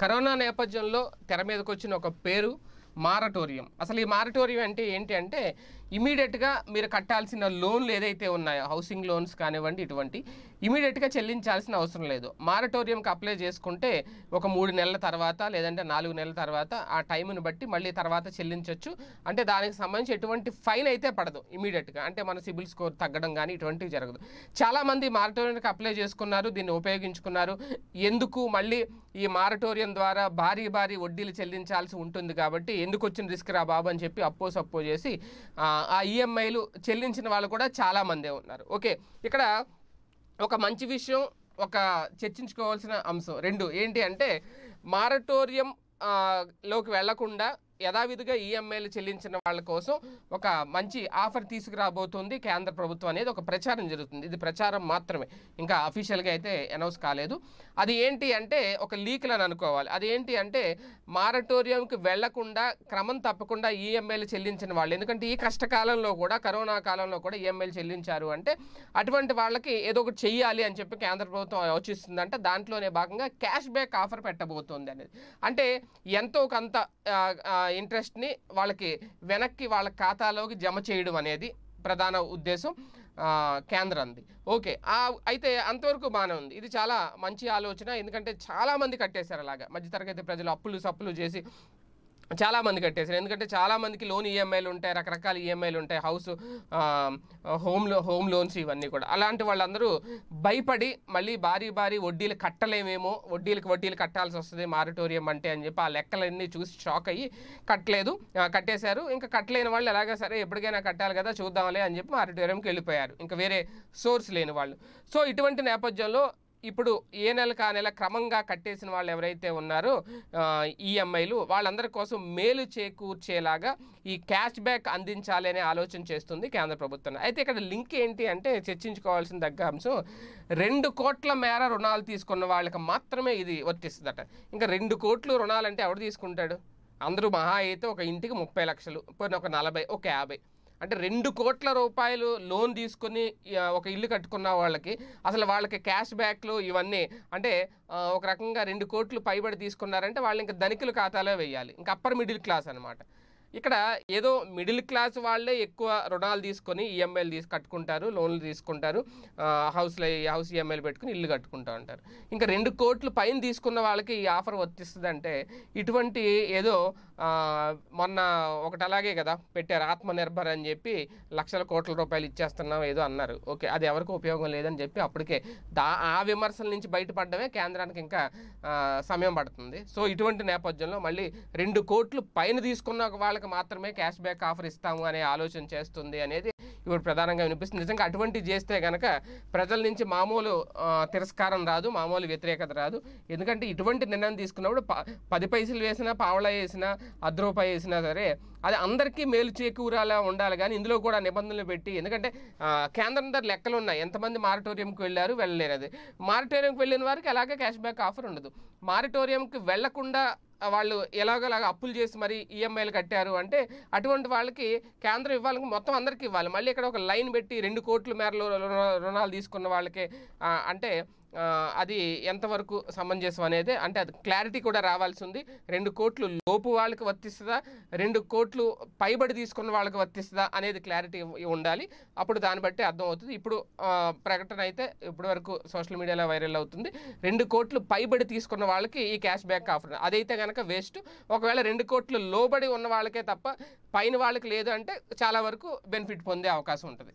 corona నేపథ్యంలో తెర మీదకి వచ్చిన ఒక పేరు మారటోరియం అసలు ఈ మారటోరియం అంటే ఏంటి అంటే ఇమీడియట్గా మీరు కట్టాల్సిన లోన్లు ఏదైతే ఉన్నాయో హౌసింగ్ లోన్స్ కానివ్వండి ఇటువంటి ఇమీడియట్గా చెల్లించాల్సిన అవసరం లేదు మారటోరియంకి అప్లై చేసుకుంటే ఒక మూడు నెలల తర్వాత లేదంటే నాలుగు నెలల తర్వాత ఆ టైంను బట్టి మళ్ళీ తర్వాత చెల్లించవచ్చు అంటే దానికి సంబంధించి ఎటువంటి ఫైన్ అయితే పడదు ఇమీడియట్గా అంటే మన సిబిల్ స్కోర్ తగ్గడం కానీ ఇటువంటివి జరగదు చాలామంది మారటోరియంకి అప్లై చేసుకున్నారు దీన్ని ఉపయోగించుకున్నారు ఎందుకు మళ్ళీ ఈ మారటోరియం ద్వారా భారీ భారీ వడ్డీలు చెల్లించాల్సి ఉంటుంది కాబట్టి ఎందుకు వచ్చిన రిస్క్ రా బాబు అని చెప్పి అప్పో సప్పో చేసి ఆ ఈఎంఐలు చెల్లించిన వాళ్ళు కూడా చాలామందే ఉన్నారు ఓకే ఇక్కడ ఒక మంచి విషయం ఒక చర్చించుకోవాల్సిన అంశం రెండు ఏంటి అంటే మారటోరియం లోకి వెళ్లకుండా యథావిధిగా ఈఎంఐలు చెల్లించిన వాళ్ళ కోసం ఒక మంచి ఆఫర్ తీసుకురాబోతుంది కేంద్ర ప్రభుత్వం అనేది ఒక ప్రచారం జరుగుతుంది ఇది ప్రచారం మాత్రమే ఇంకా అఫీషియల్గా అయితే అనౌన్స్ కాలేదు అది ఏంటి అంటే ఒక లీక్లు అని అనుకోవాలి అది ఏంటి అంటే మారటోరియంకి వెళ్లకుండా క్రమం తప్పకుండా ఈఎంఐలు చెల్లించిన వాళ్ళు ఎందుకంటే ఈ కష్టకాలంలో కూడా కరోనా కాలంలో కూడా ఈఎంఐలు చెల్లించారు అంటే అటువంటి వాళ్ళకి ఏదో ఒకటి చెయ్యాలి అని చెప్పి కేంద్ర ప్రభుత్వం ఆలోచిస్తుందంటే దాంట్లోనే భాగంగా క్యాష్ బ్యాక్ ఆఫర్ పెట్టబోతోంది అనేది అంటే ఎంతో కొంత ఇంట్రెస్ట్ని వాళ్ళకి వెనక్కి వాళ్ళ ఖాతాలోకి జమ చేయడం అనేది ప్రధాన ఉద్దేశం కేంద్రంది ఓకే అయితే అంతవరకు బాగానే ఉంది ఇది చాలా మంచి ఆలోచన ఎందుకంటే చాలామంది కట్టేశారు అలాగా మధ్యతరగతి ప్రజలు అప్పులు సప్పులు చేసి చాలామంది కట్టేశారు ఎందుకంటే చాలామందికి లోన్ ఈఎంఐలు ఉంటాయి రకరకాల ఈఎంఐలు ఉంటాయి హౌస్ హోమ్ లో హోమ్ లోన్స్ ఇవన్నీ కూడా అలాంటి వాళ్ళందరూ భయపడి మళ్ళీ భారీ భారీ వడ్డీలు కట్టలేమేమో వడ్డీలకు వడ్డీలు కట్టాల్సి వస్తుంది మారిటోరియం అంటే అని చెప్పి ఆ లెక్కలన్నీ చూసి షాక్ అయ్యి కట్టలేదు కట్టేశారు ఇంకా కట్టలేని వాళ్ళు ఎలాగ సరే ఎప్పటికైనా కట్టాలి కదా చూద్దాంలే అని చెప్పి మారిటోరియంకి వెళ్ళిపోయారు ఇంకా వేరే సోర్స్ లేని వాళ్ళు సో ఇటువంటి నేపథ్యంలో ఇప్పుడు ఏ నెలకు ఆ నెల క్రమంగా కట్టేసిన వాళ్ళు ఎవరైతే ఉన్నారో ఈఎంఐలు వాళ్ళందరి కోసం మేలు చేకూర్చేలాగా ఈ క్యాష్ బ్యాక్ అందించాలి అనే ఆలోచన చేస్తుంది కేంద్ర ప్రభుత్వం అయితే ఇక్కడ లింక్ ఏంటి అంటే చర్చించుకోవాల్సిన దగ్గ అంశం రెండు కోట్ల మేర రుణాలు తీసుకున్న వాళ్ళకి మాత్రమే ఇది వర్తిస్తుందట ఇంకా రెండు కోట్లు రుణాలంటే ఎవడు తీసుకుంటాడు అందరూ మహా అయితే ఒక ఇంటికి ముప్పై లక్షలు పోయిన ఒక నలభై ఒక యాభై అంటే రెండు కోట్ల రూపాయలు లోన్ తీసుకుని ఒక ఇల్లు కట్టుకున్న వాళ్ళకి అసలు వాళ్ళకి క్యాష్ బ్యాక్లు ఇవన్నీ అంటే ఒక రకంగా రెండు కోట్లు పైబడి తీసుకున్నారంటే వాళ్ళు ఇంకా ధనికుల ఖాతాలో వేయాలి ఇంకా అప్పర్ మిడిల్ క్లాస్ అనమాట ఇక్కడ ఏదో మిడిల్ క్లాస్ వాళ్ళే ఎక్కువ రుణాలు తీసుకొని ఈఎంఐలు e తీసి కట్టుకుంటారు లోన్లు తీసుకుంటారు హౌస్లో హౌస్ ఈఎంఐలు e పెట్టుకుని ఇల్లు కట్టుకుంటూ ఉంటారు ఇంకా రెండు కోట్లు పైన తీసుకున్న వాళ్ళకి ఈ ఆఫర్ వర్తిస్తుందంటే ఇటువంటి ఏదో మొన్న ఒకటి అలాగే కదా పెట్టారు ఆత్మనిర్భర్ అని చెప్పి లక్షల కోట్ల రూపాయలు ఇచ్చేస్తున్నాం ఏదో అన్నారు ఓకే అది ఎవరికి ఉపయోగం లేదని చెప్పి అప్పటికే దా ఆ విమర్శల నుంచి బయటపడమే కేంద్రానికి ఇంకా సమయం పడుతుంది సో ఇటువంటి నేపథ్యంలో మళ్ళీ రెండు కోట్లు పైన తీసుకున్న వాళ్ళకి వాళ్ళకి మాత్రమే క్యాష్ బ్యాక్ ఆఫర్ ఇస్తాము అనే ఆలోచన చేస్తుంది అనేది ఇప్పుడు ప్రధానంగా వినిపిస్తుంది నిజంగా అటువంటి చేస్తే కనుక ప్రజల నుంచి మామూలు తిరస్కారం రాదు మామూలు వ్యతిరేకత రాదు ఎందుకంటే ఇటువంటి నిర్ణయం తీసుకున్నప్పుడు పది పైసలు వేసినా పావుల వేసినా అర్ధ రూపాయి వేసినా సరే అది అందరికీ మేలు చేకూరాలా ఉండాలి కానీ ఇందులో కూడా నిబంధనలు పెట్టి ఎందుకంటే కేంద్రం దగ్గర లెక్కలు ఉన్నాయి ఎంతమంది మారటోరియంకి వెళ్ళారు వెళ్ళలేరు అది మారటోరియంకి వెళ్ళిన వారికి అలాగే క్యాష్ బ్యాక్ ఆఫర్ ఉండదు మారటోరియంకి వెళ్లకుండా వాళ్ళు ఎలాగోలాగా అప్పులు చేసి మరి ఈఎంఐలు కట్టారు అంటే అటువంటి వాళ్ళకి కేంద్రం ఇవ్వాలి మొత్తం అందరికీ ఇవ్వాలి మళ్ళీ ఇక్కడ ఒక లైన్ పెట్టి రెండు కోట్ల మేరలో రుణాలు తీసుకున్న వాళ్ళకి అంటే అది ఎంతవరకు సమంజసం అనేది అంటే అది క్లారిటీ కూడా రావాల్సి ఉంది రెండు కోట్లు లోపు వాళ్ళకి వర్తిస్తుందా రెండు కోట్లు పైబడి తీసుకున్న వాళ్ళకి వర్తిస్తుందా అనేది క్లారిటీ ఉండాలి అప్పుడు దాన్ని బట్టి అర్థం అవుతుంది ఇప్పుడు ప్రకటన అయితే ఇప్పటివరకు సోషల్ మీడియాలో వైరల్ అవుతుంది రెండు కోట్లు పైబడి తీసుకున్న వాళ్ళకి ఈ క్యాష్ బ్యాక్ ఆఫర్ అదైతే కనుక వేస్ట్ ఒకవేళ రెండు కోట్లు లోబడి ఉన్న వాళ్ళకే తప్ప పైన వాళ్ళకి లేదు అంటే చాలా వరకు బెనిఫిట్ పొందే అవకాశం ఉంటుంది